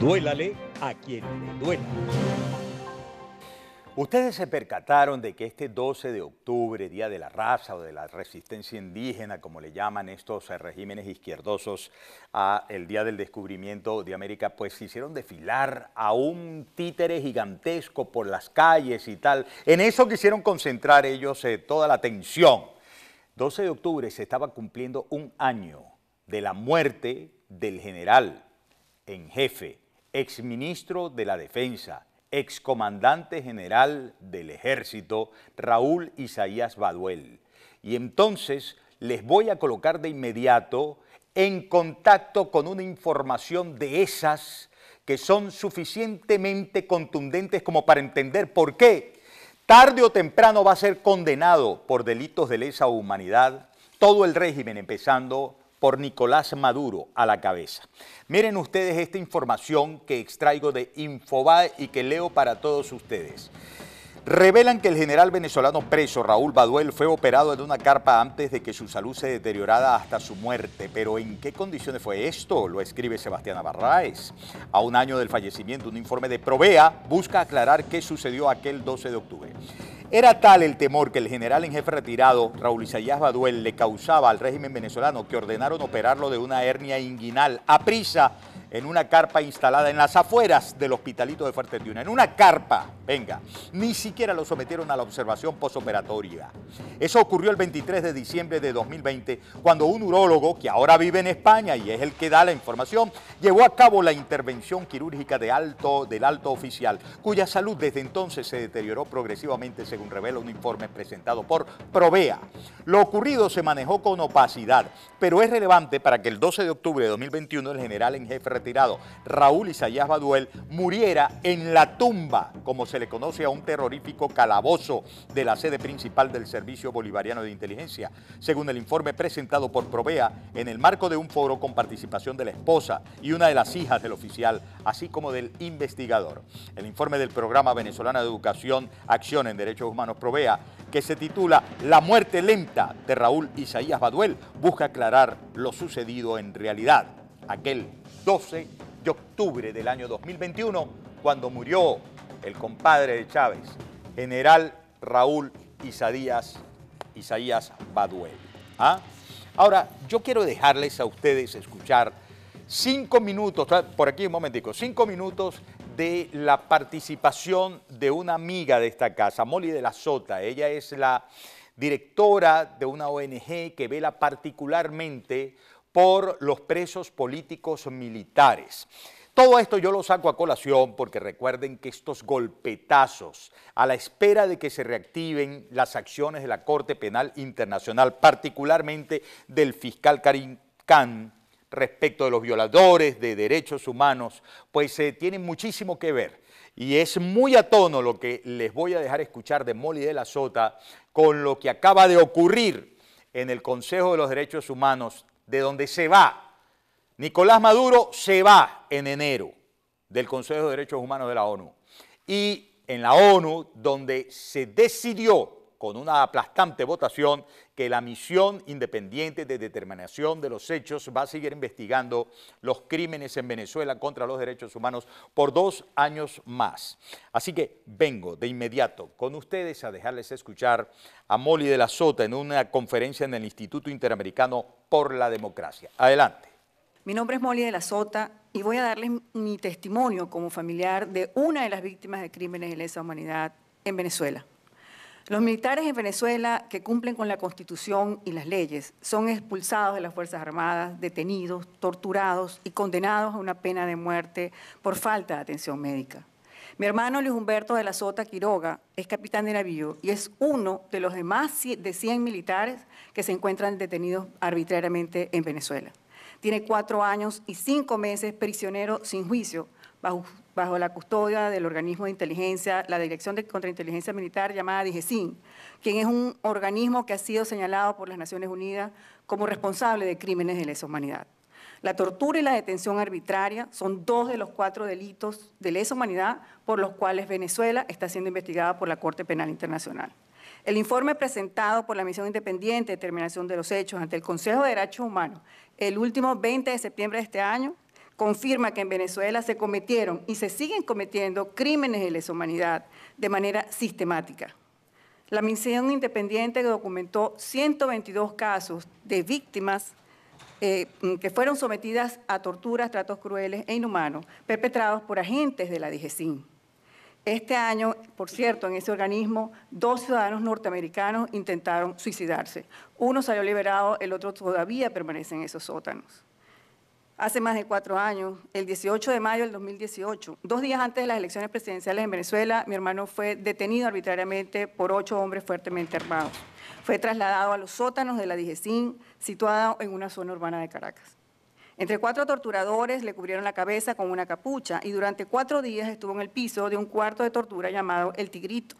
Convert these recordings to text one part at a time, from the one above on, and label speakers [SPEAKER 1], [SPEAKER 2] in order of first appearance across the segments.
[SPEAKER 1] Duélale a quien le duela. Ustedes se percataron de que este 12 de octubre, Día de la Raza o de la Resistencia Indígena, como le llaman estos eh, regímenes izquierdosos, a el Día del Descubrimiento de América, pues hicieron desfilar a un títere gigantesco por las calles y tal. En eso quisieron concentrar ellos eh, toda la atención. 12 de octubre se estaba cumpliendo un año de la muerte del general en jefe exministro de la Defensa, excomandante general del Ejército, Raúl Isaías Baduel. Y entonces les voy a colocar de inmediato en contacto con una información de esas que son suficientemente contundentes como para entender por qué tarde o temprano va a ser condenado por delitos de lesa humanidad todo el régimen, empezando por Nicolás Maduro a la cabeza. Miren ustedes esta información que extraigo de Infobae y que leo para todos ustedes. Revelan que el general venezolano preso Raúl Baduel fue operado en una carpa antes de que su salud se deteriorara hasta su muerte. Pero ¿en qué condiciones fue esto? Lo escribe Sebastián Barraes. A un año del fallecimiento, un informe de Provea busca aclarar qué sucedió aquel 12 de octubre. Era tal el temor que el general en jefe retirado, Raúl Isaías Baduel, le causaba al régimen venezolano que ordenaron operarlo de una hernia inguinal a prisa en una carpa instalada en las afueras del hospitalito de fuerte Una, en una carpa, venga, ni siquiera lo sometieron a la observación posoperatoria. Eso ocurrió el 23 de diciembre de 2020, cuando un urólogo, que ahora vive en España y es el que da la información, llevó a cabo la intervención quirúrgica de alto, del alto oficial, cuya salud desde entonces se deterioró progresivamente, según revela un informe presentado por Provea. Lo ocurrido se manejó con opacidad, pero es relevante para que el 12 de octubre de 2021 el general en jefe retirado Raúl Isaías Baduel muriera en la tumba, como se le conoce a un terrorífico calabozo de la sede principal del Servicio Bolivariano de Inteligencia, según el informe presentado por Provea en el marco de un foro con participación de la esposa y una de las hijas del oficial, así como del investigador. El informe del Programa Venezolano de Educación Acción en Derechos Humanos Provea, que se titula La muerte lenta de Raúl Isaías Baduel, busca aclarar lo sucedido en realidad. Aquel 12 de octubre del año 2021, cuando murió el compadre de Chávez, general Raúl Isaías, Baduel. ¿ah? Ahora, yo quiero dejarles a ustedes escuchar cinco minutos, por aquí un momentico, cinco minutos de la participación de una amiga de esta casa, Molly de la Sota. Ella es la directora de una ONG que vela particularmente por los presos políticos militares. Todo esto yo lo saco a colación porque recuerden que estos golpetazos, a la espera de que se reactiven las acciones de la Corte Penal Internacional, particularmente del fiscal Karim Khan, respecto de los violadores de derechos humanos, pues se eh, tienen muchísimo que ver. Y es muy a tono lo que les voy a dejar escuchar de Molly de la Sota con lo que acaba de ocurrir en el Consejo de los Derechos Humanos de donde se va. Nicolás Maduro se va en enero del Consejo de Derechos Humanos de la ONU. Y en la ONU, donde se decidió con una aplastante votación que la misión independiente de determinación de los hechos va a seguir investigando los crímenes en Venezuela contra los derechos humanos por dos años más. Así que vengo de inmediato con ustedes a dejarles escuchar a Molly de la Sota en una conferencia en el Instituto Interamericano por la Democracia. Adelante.
[SPEAKER 2] Mi nombre es Molly de la Sota y voy a darles mi testimonio como familiar de una de las víctimas de crímenes de lesa humanidad en Venezuela. Los militares en Venezuela que cumplen con la Constitución y las leyes son expulsados de las Fuerzas Armadas, detenidos, torturados y condenados a una pena de muerte por falta de atención médica. Mi hermano Luis Humberto de la Sota Quiroga es capitán de navío y es uno de los demás de 100 militares que se encuentran detenidos arbitrariamente en Venezuela. Tiene cuatro años y cinco meses prisionero sin juicio bajo bajo la custodia del organismo de inteligencia, la Dirección de Contrainteligencia Militar llamada DIGESIN, quien es un organismo que ha sido señalado por las Naciones Unidas como responsable de crímenes de lesa humanidad. La tortura y la detención arbitraria son dos de los cuatro delitos de lesa humanidad por los cuales Venezuela está siendo investigada por la Corte Penal Internacional. El informe presentado por la Misión Independiente de Determinación de los Hechos ante el Consejo de Derechos Humanos el último 20 de septiembre de este año confirma que en Venezuela se cometieron y se siguen cometiendo crímenes de lesa humanidad de manera sistemática. La misión independiente documentó 122 casos de víctimas eh, que fueron sometidas a torturas, tratos crueles e inhumanos perpetrados por agentes de la DGCIN. Este año, por cierto, en ese organismo, dos ciudadanos norteamericanos intentaron suicidarse. Uno salió liberado, el otro todavía permanece en esos sótanos hace más de cuatro años, el 18 de mayo del 2018, dos días antes de las elecciones presidenciales en Venezuela, mi hermano fue detenido arbitrariamente por ocho hombres fuertemente armados. Fue trasladado a los sótanos de la Digesín, situada en una zona urbana de Caracas. Entre cuatro torturadores le cubrieron la cabeza con una capucha y durante cuatro días estuvo en el piso de un cuarto de tortura llamado El Tigrito.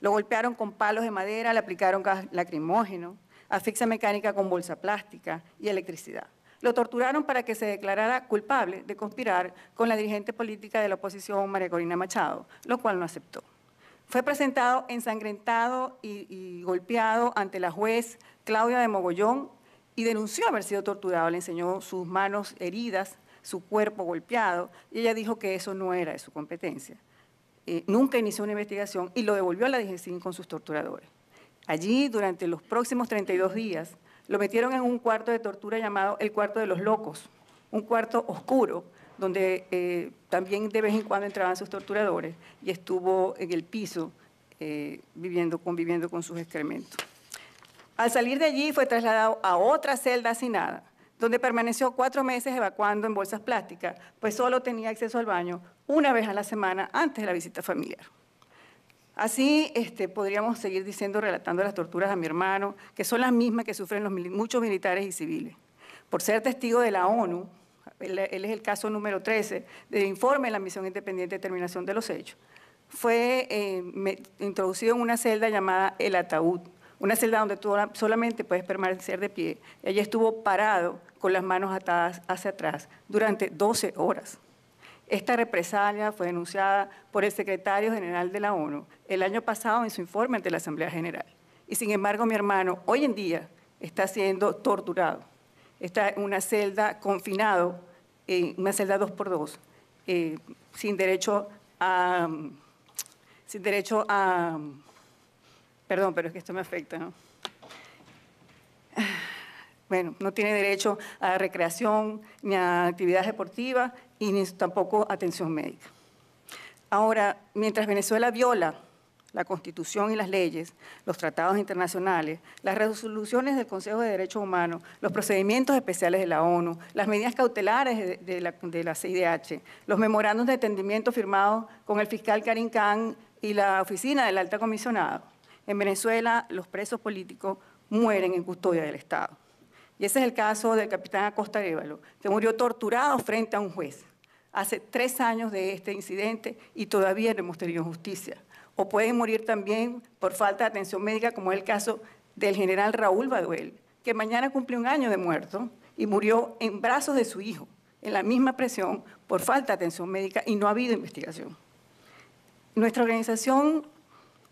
[SPEAKER 2] Lo golpearon con palos de madera, le aplicaron gas lacrimógeno, asfixia mecánica con bolsa plástica y electricidad lo torturaron para que se declarara culpable de conspirar con la dirigente política de la oposición, María Corina Machado, lo cual no aceptó. Fue presentado ensangrentado y, golpeado ante la juez Claudia de Mogollón y denunció haber sido torturado. Le enseñó sus manos heridas, su cuerpo golpeado, y ella dijo que eso no era de su competencia. Eh, nunca inició una investigación y lo devolvió a la DGCIN con sus torturadores. Allí, durante los próximos 32 días, lo metieron en un cuarto de tortura llamado el cuarto de los locos, un cuarto oscuro donde eh, también de vez en cuando entraban sus torturadores y estuvo en el piso eh, viviendo, conviviendo con sus excrementos. Al salir de allí fue trasladado a otra celda hacinada, donde permaneció cuatro meses evacuando en bolsas plásticas, pues solo tenía acceso al baño una vez a la semana antes de la visita familiar. Así este, podríamos seguir diciendo, relatando las torturas a mi hermano, que son las mismas que sufren muchos militares y civiles. Por ser testigo de la ONU, él, es el caso número 13 del informe de la Misión Independiente de Terminación de los Hechos, fue eh, introducido en una celda llamada el ataúd, una celda donde tú solamente puedes permanecer de pie. Allí estuvo parado con las manos atadas hacia atrás durante 12 horas. Esta represalia fue denunciada por el secretario general de la ONU el año pasado en su informe ante la Asamblea General. Y sin embargo, mi hermano hoy en día está siendo torturado. Está en una celda confinado, en una celda dos por dos eh, sin derecho a... Sin derecho a... Perdón, pero es que esto me afecta, ¿no? bueno, no tiene derecho a recreación ni a actividad deportiva, y tampoco atención médica. Ahora, mientras Venezuela viola la Constitución y las leyes, los tratados internacionales, las resoluciones del Consejo de Derechos Humanos, los procedimientos especiales de la ONU, las medidas cautelares de la, CIDH, los memorandos de entendimiento firmados con el fiscal Karim Khan y la oficina del alta comisionado, En Venezuela, los presos políticos mueren en custodia del Estado. Y ese es el caso del capitán Acosta Évalo, que murió torturado frente a un juez hace tres años de este incidente y todavía no hemos tenido justicia. O pueden morir también por falta de atención médica, como es el caso del general Raúl Baduel, que mañana cumple un año de muerto y murió en brazos de su hijo, en la misma presión, por falta de atención médica y no ha habido investigación. Nuestra organización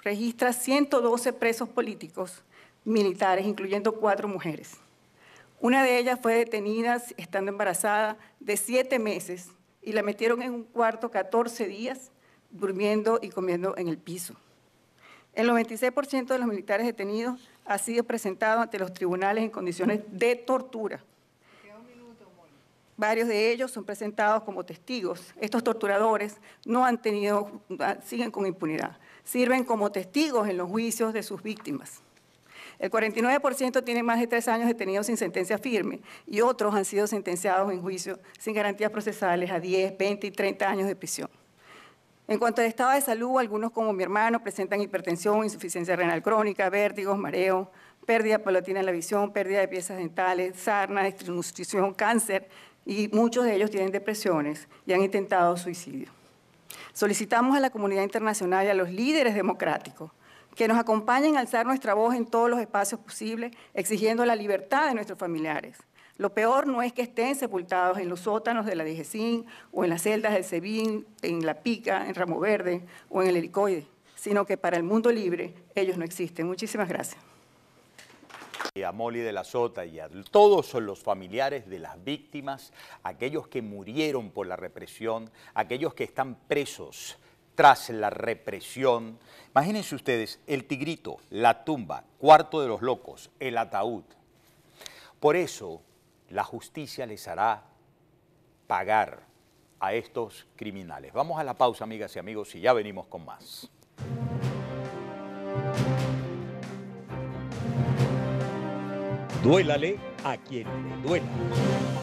[SPEAKER 2] registra 112 presos políticos militares, incluyendo cuatro mujeres. Una de ellas fue detenida estando embarazada de siete meses y la metieron en un cuarto 14 días durmiendo y comiendo en el piso. El 96% de los militares detenidos ha sido presentado ante los tribunales en condiciones de tortura. Varios de ellos son presentados como testigos. Estos torturadores no han tenido, siguen con impunidad. Sirven como testigos en los juicios de sus víctimas. El 49% tiene más de tres años detenidos sin sentencia firme y otros han sido sentenciados en juicio sin garantías procesales a 10, 20 y 30 años de prisión. En cuanto al estado de salud, algunos como mi hermano presentan hipertensión, insuficiencia renal crónica, vértigos, mareo, pérdida paulatina en la visión, pérdida de piezas dentales, sarna, desnutrición, cáncer y muchos de ellos tienen depresiones y han intentado suicidio. Solicitamos a la comunidad internacional y a los líderes democráticos que nos acompañen a alzar nuestra voz en todos los espacios posibles, exigiendo la libertad de nuestros familiares. Lo peor no es que estén sepultados en los sótanos de la DGCIN o en las celdas del SEBIN, en La Pica, en Ramo Verde o en el helicoide, sino que para el mundo libre ellos no existen. Muchísimas gracias.
[SPEAKER 1] Y a Molly de la Sota y a todos los familiares de las víctimas, aquellos que murieron por la represión, aquellos que están presos tras la represión. Imagínense ustedes, el tigrito, la tumba, cuarto de los locos, el ataúd. Por eso la justicia les hará pagar a estos criminales. Vamos a la pausa, amigas y amigos, y ya venimos con más. Duélale a quien le duela.